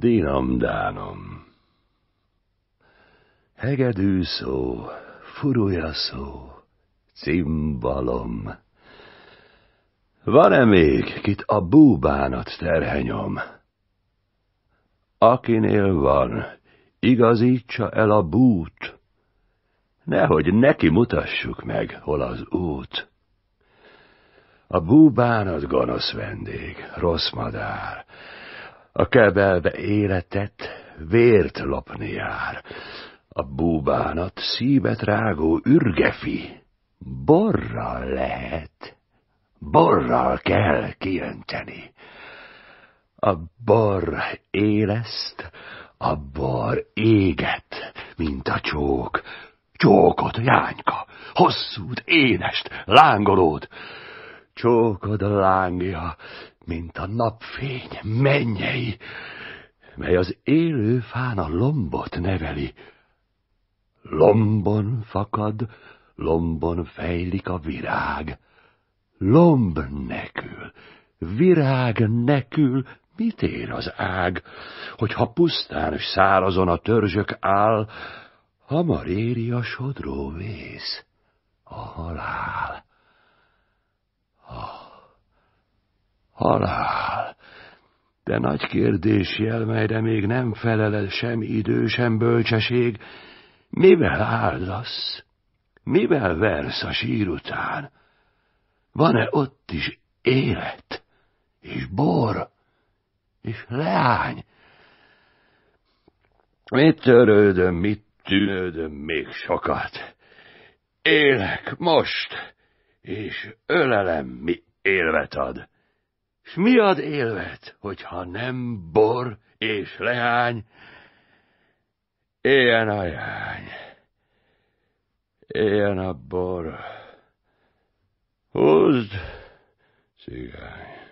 Dinam dánom. Hegedű szó, furulya szó, cimbalom. Van-e még, kit a búbánat terhenyom? Akinél van, igazítsa el a bút, nehogy neki mutassuk meg, hol az út. A búbánat gonosz vendég, rossz madár, a kebelbe életet, vért lopni jár, a búbánat szívet rágó ürgefi, borral lehet, borral kell kiönteni. A bor éleszt, a bor éget, mint a csók, csókot jányka, hosszút énest, lángolót, csókod lángja, mint a napfény mennyei, mely az élő fán a lombot neveli. Lombon fakad, lombon fejlik a virág. Lomb nekül, virág nekül, mit ér az ág, hogyha pusztán és szárazon a törzsök áll, hamar éri a sodró vész, a halál. halál. De nagy jel, melyre még nem felelel sem idő, sem bölcseség, mivel áldasz, mivel versz a sír után? Van-e ott is élet, és bor, és leány? Mit törődöm, mit tűnődöm még sokat? Élek most, és ölelem, mi élvet ad s mi ad élvet, hogyha nem bor és leány, éljen a jány, éljen a bor, húzd, cigány.